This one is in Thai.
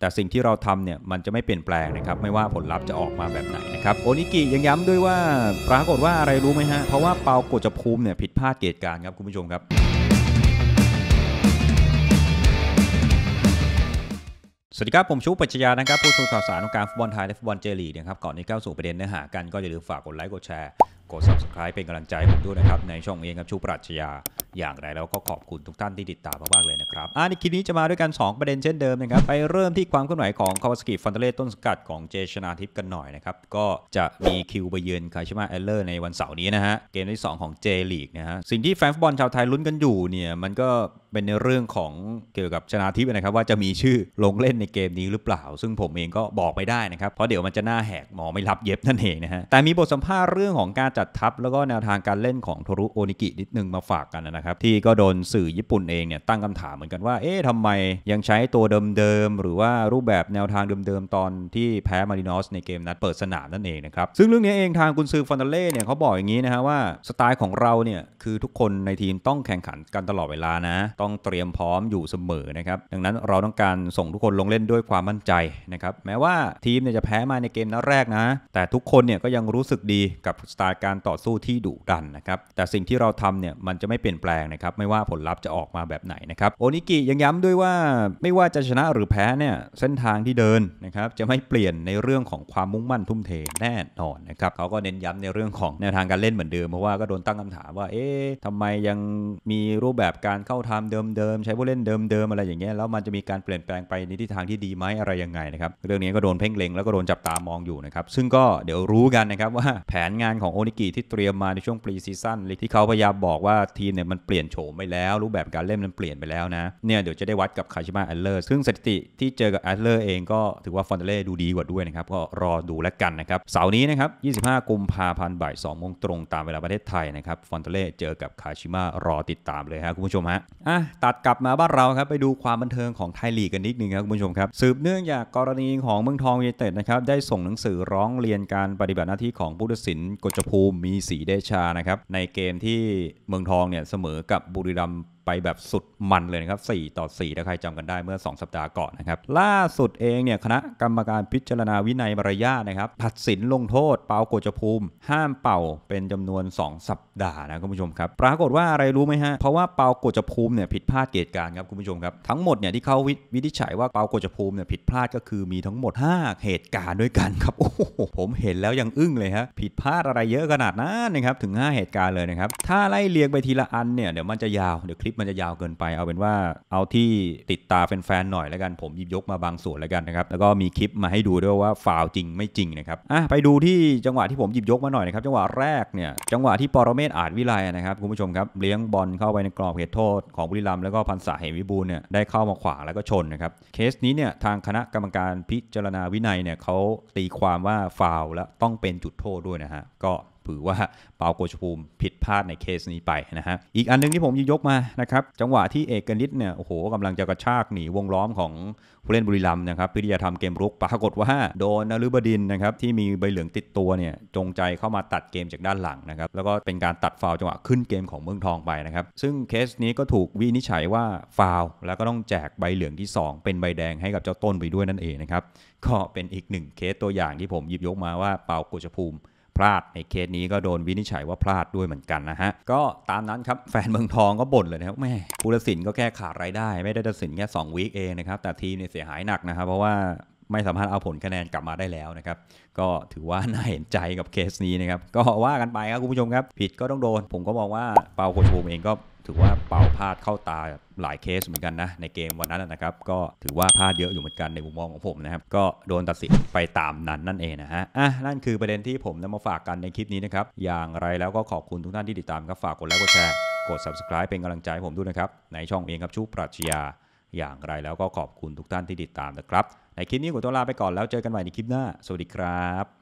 แต่สิ่งที่เราทำเนี่ยมันจะไม่เปลี่ยนแปลงนะครับไม่ว่าผลลัพธ์จะออกมาแบบไหนนะครับโอนิกิยังย้ำด้วยว่า ปรากฏว่าอะไรรู้ไหมฮะเพราะว่าเปาโกจะภูมิเนี่ยผิดพลาดเกตการครับคุณผู้ชมครับสวัสดีครับ ผมชูปัญญานะครับ ผู้สื่อข่าวสารของการฟุตบอลไทย และฟุตบอลเจลีกนะครับก่อนที่เข้าสู่ประเด็นเนื้อหากัน ก็อย่าลืมฝากกดไลค์ กดแชร์ กด subscribe เป็นกำลังใจผมด้วยนะครับในช่องเองครับชูปรัชญาอย่างไรแล้วก็ขอบคุณทุกท่านที่ติดตามมากๆเลยนะครับอ่าในคลิปนี้จะมาด้วยกัน 2 ประเด็นเช่นเดิมนะครับไปเริ่มที่ความเคลื่อนไหวของคาวาสกิฟันเตเล่ต้นสกัดของเจชนาทิพย์กันหน่อยนะครับ ก็จะมีคิวไปเยือนคาชิมาเอลเลอร์ในวันเสาร์นี้นะฮะเกมที่ 2 ของเจลีกนะฮะสิ่งที่แฟนฟุตบอลชาวไทยลุ้นกันอยู่เนี่ยมันก็เป็นในเรื่องของเกี่ยวกับชนาทิพย์นะครับว่าจะมีชื่อลงเล่นในเกมนี้หรือเปล่า ซึ่งผมเองก็บอกไม่ได้นะครับเพราะเดี๋ยวมันจะหน้าแหกหมอไม่รับเย็บนั่นเองนะฮะแต่มีบทสัมภาษณ์เรื่องของการจัดทัพแล้วก็แนวทางการเล่นของโทรุโอนิกินิดนึงมาฝากกันนะนะครับที่ก็โดนสื่อญี่ปุ่นเองเนี่ยตั้งคำถามเหมือนกันว่าเอ๊ะทำไมยังใช้ตัวเดิมๆ หรือว่ารูปแบบแนวทางเดิมๆ ตอนที่แพ้มารินอสในเกมนัดเปิดสนามนั่นเองนะครับซึ่งเรื่องนี้เองทางกุนซือฟอนเดเล่เนี่ยเขาบอกอย่างนี้นะฮะว่าสไตล์ของเราเนี่ยคือทุกคนในทีมต้องแข่งขันกันตลอดเวลานะต้องเตรียมพร้อมอยู่เสมอนะครับดังนั้นเราต้องการส่งทุกคนลงเล่นด้วยความมั่นใจนะครับแม้ว่าทีมเนี่ยจะแพ้มาในเกมนัดแรกนะแต่ทุกคนเนี่ยก็ยังรู้สึกดีกับสไตล์การต่อสู้ที่ดุดันนะครับแต่สิ่งที่เราทำเนี่ยมันจะไม่เปลี่ยนแปลแปลงนะครับไม่ว่าผลลัพธ์จะออกมาแบบไหนนะครับโอนิกิยังย้ำด้วยว่าไม่ว่าจะชนะหรือแพ้เนี่ยเส้นทางที่เดินนะครับจะไม่เปลี่ยนในเรื่องของความมุ่งมั่นทุ่มเทแน่นอนนะครับเขาก็เน้นย้ำในเรื่องของแนวทางการเล่นเหมือนเดิมเพราะว่าก็โดนตั้งคำถามว่าเอ๊ะทำไมยังมีรูปแบบการเข้าทำเดิมๆใช้ผู้เล่นเดิมๆอะไรอย่างเงี้ยแล้วมันจะมีการเปลี่ยนแปลงไปในทิศทางที่ดีไหมอะไรยังไงนะครับเรื่องนี้ก็โดนเพ่งเล็งแล้วก็โดนจับตามองอยู่นะครับซึ่งก็เดี๋ยวรู้กันนะครับว่าแผนงานของโอนิกิที่เตรียมมาในช่วงปรีซีซั่นที่เขาพยายามบอกว่าทีมเนี่ยมันันเปลี่ยนโฉมไปแล้วรูปแบบการเล่นมันเปลี่ยนไปแล้วนะเนี่ยเดี๋ยวจะได้วัดกับคาชิมาแอดเลอร์ซึ่งสถิติที่เจอกับแอดเลอร์เองก็ถือว่าฟอนเดเล่ดูดีกว่าด้วยนะครับ ก็รอดูแล้วกันนะครับ เสาร์นี้นะครับ 25 กุมภาพันธ์บ่าย2โมงตรงตามเวลาประเทศไทยนะครับฟอนเดเล่เจอกับคาชิมารอติดตามเลยครับคุณผู้ชมฮะอ่ะตัดกลับมาบ้านเราครับไปดูความบันเทิงของไทยลีกกันนิดนึงครับคุณผู้ชมครับสืบเนื่องจากกรณีของเมืองทองยูเนเต็ดนะครับ ได้ส่งหนังสือร้องเรียนการปฏิบัติหน้าที่ของผู้ตัดสินกษภูมิมีสีเดชานะครับในเกมที่เมืองทองเนี่ยเสมอกับบุรีรัมไปแบบสุดมันเลยนะครับ 4 ต่อ 4 ถ้าใครจำกันได้เมื่อ 2 สัปดาห์ก่อนนะครับ ล่าสุดเองเนี่ยคณะกรรมการพิจารณาวินัยมารยาทนะครับผัดสินลงโทษเปาโกจภูมิ ห้ามเป่าเป็นจำนวน 2 สัปดาห์นะคุณผู้ชมครับ ปรากฏว่าอะไรรู้ไหมฮะเพราะว่าเปาโกจภูมิเนี่ยผิดพลาดเกตการครับคุณผู้ชมครับทั้งหมดเนี่ยที่เขาวิจิจฉัยว่าเปาโกจภูมิเนี่ยผิดพลาดก็คือมีทั้งหมด 5 เหตุการณ์ด้วยกันครับโอ้โหผมเห็นแล้วยังอึ้งเลยฮะผิดพลาดอะไรเยอะขนาดนั้นนะครับถึง 5 เหตุการณ์เลยนะครับถ้าไล่เรียงไปทีละอันเนี่ยเดี๋ยวมันจะยาวเดี๋ยวคลิิปมันจะยาวเกินไป เอาเป็นว่าเอาที่ติดตาแฟนๆหน่อยแล้วกันผมหยิบยกมาบางส่วน แล้วกันนะครับแล้วก็มีคลิปมาให้ดูด้วยว่าฟาวจริงไม่จริงนะครับอ่ะไปดูที่จังหวะที่ผมหยิบยกมาหน่อยนะครับจังหวะแรกเนี่ยจังหวะที่ปรเมศอาจวิไลนะครับคุณผู้ชมครับเลี้ยงบอลเข้าไปในกรอบเขตโทษของบุรีรัมย์แล้วก็พันษาเหมวิบูลเนี่ยได้เข้ามาขวาแล้วก็ชนนะครับเคสนี้เนี่ยทางคณะกรรมการพิจารณาวินัยเนี่ยเขาตีความว่าฟาวและต้องเป็นจุดโทษด้วยนะฮะก็ถือว่าเปาโกชภูมิผิดพลาดในเคสนี้ไปนะฮะ อีกอันนึงที่ผมยกมานะครับจังหวะที่เอกนิตเนี่ยโอ้โหกำลังจะกระชากหนีวงล้อมของผู้เล่นบุรีรัมย์นะครับเพื่อีกจะทำเกมรุกปรากฏว่าโดนนฤบดินนะครับที่มีใบเหลืองติดตัวเนี่ยจงใจเข้ามาตัดเกมจากด้านหลังนะครับแล้วก็เป็นการตัดฟาวจังหวะขึ้นเกมของเมืองทองไปนะครับซึ่งเคสนี้ก็ถูกวินิจฉัยว่าฟาวแล้วก็ต้องแจกใบเหลืองที่ 2 เป็นใบแดงให้กับเจ้าต้นไปด้วยนั่นเองนะครับก็เป็นอีกหนึ่งเคสตัวอย่างที่ผมหยิบยกมาว่าเปาโกชภูมิลาดในเคสนี้ก็โดนวินิจฉัยว่าพลาดด้วยเหมือนกันนะฮะ ก็ตามนั้นครับแฟนเมืองทองก็บ่นเลยนะครับแม่ผู้ตัดสินก็แค่ขาดรายได้ ไม่ได้ตัดสินแค่2วีคเองนะครับ แต่ทีมเนี่ยเสียหายหนักนะครับ เพราะว่าไม่สามารถเอาผลคะแนนกลับมาได้แล้วนะครับ ก็ถือว่าน่าเห็นใจกับเคสนี้นะครับ ก็ว่ากันไปครับคุณผู้ชมครับ ผิดก็ต้องโดน ผมก็มองว่าเปาโคชูมเองก็ถือว่าเป่าพลาดเข้าตาหลายเคสเหมือนกันนะในเกมวันนั้นนะครับ ก็ถือว่าพลาดเยอะอยู่เหมือนกันในมุมมองของผมนะครับ ก็โดนตัดสินไปตามนั้นนั่นเองนะฮะ อ่ะนั่นคือประเด็นที่ผมนำมาฝากกันในคลิปนี้นะครับ อย่างไรแล้วก็ขอบคุณทุกท่านที่ติดตามครับฝากกดไลค์กดแชร์กด subscribe เป็นกำลังใจผมด้วยนะครับ ในช่องเองครับชูปรัชญา อย่างไรแล้วก็ขอบคุณทุกท่านที่ติดตามนะครับในคลิปนี้ขอตัวลาไปก่อนแล้วเจอกันใหม่ในคลิปหน้า สวัสดีครับ